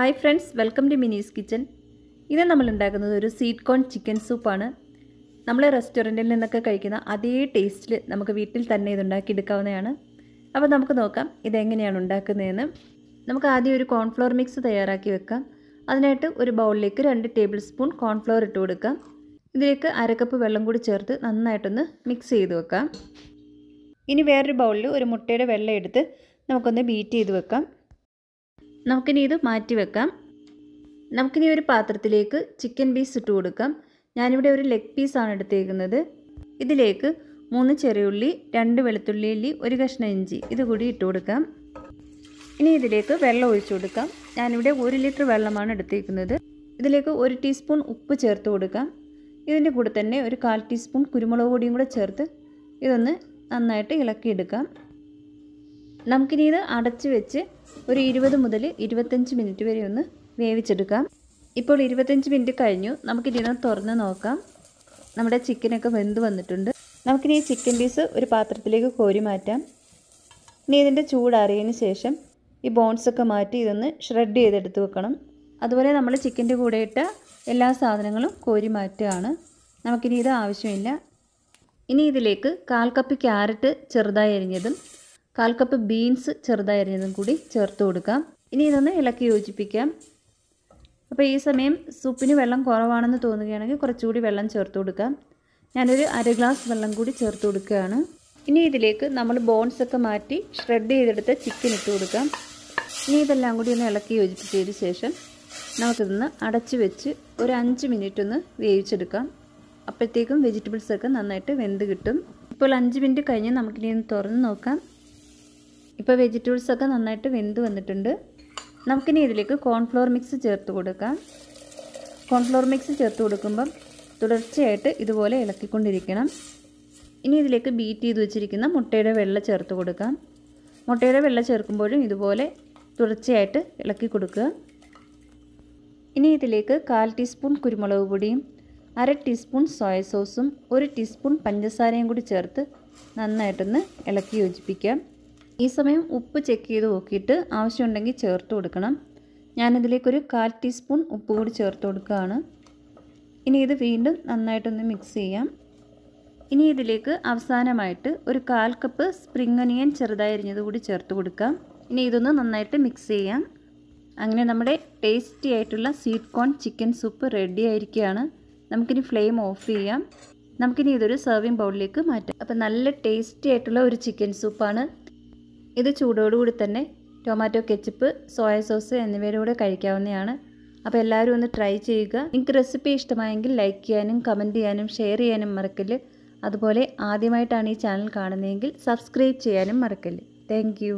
hi friends welcome to Mini's kitchen ഇത് നമ്മൾ ഉണ്ടാക്കുന്നത് ഒരു സ്വീറ്റ് കോൺ ചിക്കൻ സൂപ്പാണ് നമ്മൾ റെസ്റ്റോറൻറ്റിൽ നിന്നൊക്കെ കഴിക്കുന്ന അതേ ടേസ്റ്റിൽ നമുക്ക് വീട്ടിൽ തന്നെ ഇത് ഉണ്ടാക്കിയെടുക്കാവുന്നതാണ് അപ്പോൾ നമുക്ക് നോക്കാം ഇതെങ്ങനെയാണ് ഉണ്ടാക്കുന്നതെന്ന് നമുക്ക് ആദ്യം ഒരു കോൺഫ്ലോർ മിക്സ് തയ്യാറാക്കി വെക്കാം അതിനായിട്ട് ഒരു ബൗളിലേക്ക് രണ്ട് ടേബിൾ സ്പൂൺ കോൺഫ്ലോർ ഇട്ട് കൊടുക്കാം ഇതിലേക്ക് അരക്കപ്പ് വെള്ളം കൂടി ചേർത്ത് നന്നായിട്ടൊന്ന് മിക്സ് ചെയ്ത് വെക്കാം ഇനി വേറൊരു ബൗളിൽ ഒരു മുട്ടയുടെ വെള്ളം എടുത്ത് നമുക്കൊന്ന് ബീറ്റ് ചെയ്ത് വെക്കാം നമുക്കിനി ഇത് മാറ്റി വെക്കാം നമുക്കിനി ഒരു പാത്രത്തിലേക്ക് ചിക്കൻ പീസ് ഇട്ട് കൊടുക്കാം ഞാനിവിടെ ഒരു ലെഗ് പീസാണ് എടുത്തേക്കുന്നത് ഇതിലേക്ക് മൂന്ന് ചെറിയുള്ളി രണ്ട് വെളുത്തുള്ളി ഇല്ലി ഒരു കഷ്ണം ഇഞ്ചി ഇതുകൂടി ഇട്ട് കൊടുക്കാം ഇനി ഇതിലേക്ക് വെള്ളം ഒഴിച്ചു കൊടുക്കാം ഞാനിവിടെ ഒരു ലിറ്റർ വെള്ളമാണ് എടുത്തേക്കുന്നത് ഇതിലേക്ക് ഒരു ടീസ്പൂൺ ഉപ്പ് ചേർത്ത് കൊടുക്കാം ഇതിൻ്റെ കൂടെ തന്നെ ഒരു കാൽ ടീസ്പൂൺ കുരുമുളക് പൊടിയും കൂടെ ചേർത്ത് ഇതൊന്ന് നന്നായിട്ട് ഇളക്കിയെടുക്കാം നമുക്കിനി ഇത് അടച്ചു വെച്ച് ഒരു ഇരുപത് മുതൽ ഇരുപത്തഞ്ച് മിനിറ്റ് വരെ ഒന്ന് വേവിച്ചെടുക്കാം ഇപ്പോൾ ഇരുപത്തഞ്ച് മിനിറ്റ് കഴിഞ്ഞു നമുക്കിതിനൊന്ന് തുറന്ന് നോക്കാം നമ്മുടെ ചിക്കനൊക്കെ വെന്ത് വന്നിട്ടുണ്ട് നമുക്കിനി ഈ ചിക്കൻ പീസ് ഒരു പാത്രത്തിലേക്ക് കോരി മാറ്റാം ഇനി ഇതിൻ്റെ ചൂടറിയതിന് ശേഷം ഈ ബോൺസൊക്കെ മാറ്റി ഇതൊന്ന് ഷ്രെഡ് ചെയ്തെടുത്ത് വെക്കണം അതുപോലെ നമ്മൾ ചിക്കൻ്റെ കൂടെ ഇട്ട എല്ലാ സാധനങ്ങളും കോരി മാറ്റുകയാണ് നമുക്കിനി ഇത് ആവശ്യമില്ല ഇനി ഇതിലേക്ക് കാൽ കപ്പ് ക്യാരറ്റ് ചെറുതായി അരിഞ്ഞതും കാൽ കപ്പ് ബീൻസ് ചെറുതായിരുന്നതും കൂടി ചേർത്ത് കൊടുക്കാം ഇനി ഇതൊന്ന് ഇളക്കി യോജിപ്പിക്കാം അപ്പോൾ ഈ സമയം സൂപ്പിന് വെള്ളം കുറവാണെന്ന് തോന്നുകയാണെങ്കിൽ കുറച്ചുകൂടി വെള്ളം ചേർത്ത് കൊടുക്കാം ഞാനൊരു അര ഗ്ലാസ് വെള്ളം കൂടി ചേർത്ത് കൊടുക്കുകയാണ് ഇനി ഇതിലേക്ക് നമ്മൾ ബോൺസ് ഒക്കെ മാറ്റി ഷ്രെഡ് ചെയ്തെടുത്ത ചിക്കൻ ഇട്ട് കൊടുക്കാം ഇനി ഇതെല്ലാം കൂടി ഒന്ന് ഇളക്കി യോജിപ്പിച്ചതിന് ശേഷം നമുക്കിതൊന്ന് അടച്ച് വെച്ച് ഒരു അഞ്ച് മിനിറ്റ് ഒന്ന് വേവിച്ചെടുക്കാം അപ്പോഴത്തേക്കും വെജിറ്റബിൾസൊക്കെ നന്നായിട്ട് വെന്ത് കിട്ടും ഇപ്പോൾ അഞ്ച് മിനിറ്റ് കഴിഞ്ഞ് നമുക്കിനി ഒന്ന് തുറന്ന് നോക്കാം ഇപ്പോൾ വെജിറ്റബിൾസൊക്കെ നന്നായിട്ട് വെന്ത് വന്നിട്ടുണ്ട് നമുക്കിനി ഇതിലേക്ക് കോൺഫ്ലോർ മിക്സ് ചേർത്ത് കൊടുക്കാം കോൺഫ്ലോർ മിക്സ് ചേർത്ത് കൊടുക്കുമ്പം തുടർച്ചയായിട്ട് ഇതുപോലെ ഇളക്കിക്കൊണ്ടിരിക്കണം ഇനി ഇതിലേക്ക് ബീറ്റ് ചെയ്ത് വെച്ചിരിക്കുന്ന മുട്ടയുടെ വെള്ള ചേർത്ത് കൊടുക്കാം മുട്ടയുടെ വെള്ള ചേർക്കുമ്പോഴും ഇതുപോലെ തുടർച്ചയായിട്ട് ഇളക്കി കൊടുക്കുക ഇനി ഇതിലേക്ക് കാൽ ടീസ്പൂൺ കുരുമുളക് പൊടിയും അര ടീസ്പൂൺ സോയ സോസും ഒരു ടീസ്പൂൺ പഞ്ചസാരയും കൂടി ചേർത്ത് നന്നായിട്ടൊന്ന് ഇളക്കി യോജിപ്പിക്കാം ഈ സമയം ഉപ്പ് ചെക്ക് ചെയ്ത് നോക്കിയിട്ട് ആവശ്യമുണ്ടെങ്കിൽ ചേർത്ത് കൊടുക്കണം ഞാനിതിലേക്കൊരു കാൽ ടീസ്പൂൺ ഉപ്പ് കൂടി ചേർത്ത് കൊടുക്കുകയാണ് ഇനി ഇത് വീണ്ടും നന്നായിട്ടൊന്ന് മിക്സ് ചെയ്യാം ഇനി ഇതിലേക്ക് അവസാനമായിട്ട് ഒരു കാൽ കപ്പ് സ്പ്രിംഗ് ഒനിയൻ ചെറുതായി അരിഞ്ഞത് കൂടി ചേർത്ത് കൊടുക്കാം ഇനി ഇതൊന്ന് നന്നായിട്ട് മിക്സ് ചെയ്യാം അങ്ങനെ നമ്മുടെ ടേസ്റ്റി ആയിട്ടുള്ള sweet corn chicken soup ready ആയിരിക്കുകയാണ് നമുക്കിനി ഫ്ലെയിം ഓഫ് ചെയ്യാം നമുക്കിനി ഇതൊരു സെർവിങ് ബൗളിലേക്ക് മാറ്റാം അപ്പോൾ നല്ല ടേസ്റ്റി ആയിട്ടുള്ള ഒരു ചിക്കൻ സൂപ്പാണ് ഇത് ചൂടോടുകൂടി തന്നെ ടൊമാറ്റോ കെച്ചപ്പ് സോയ സോസ് എന്നിവയുടെ കൂടെ കഴിക്കാവുന്നതാണ് അപ്പോൾ എല്ലാവരും ഒന്ന് ട്രൈ ചെയ്യുക നിങ്ങൾക്ക് റെസിപ്പി ഇഷ്ടമായെങ്കിൽ ലൈക്ക് ചെയ്യാനും കമൻറ്റ് ചെയ്യാനും ഷെയർ ചെയ്യാനും മറക്കല് അതുപോലെ ആദ്യമായിട്ടാണ് ഈ ചാനൽ കാണുന്നതെങ്കിൽ സബ്സ്ക്രൈബ് ചെയ്യാനും മറക്കല് താങ്ക്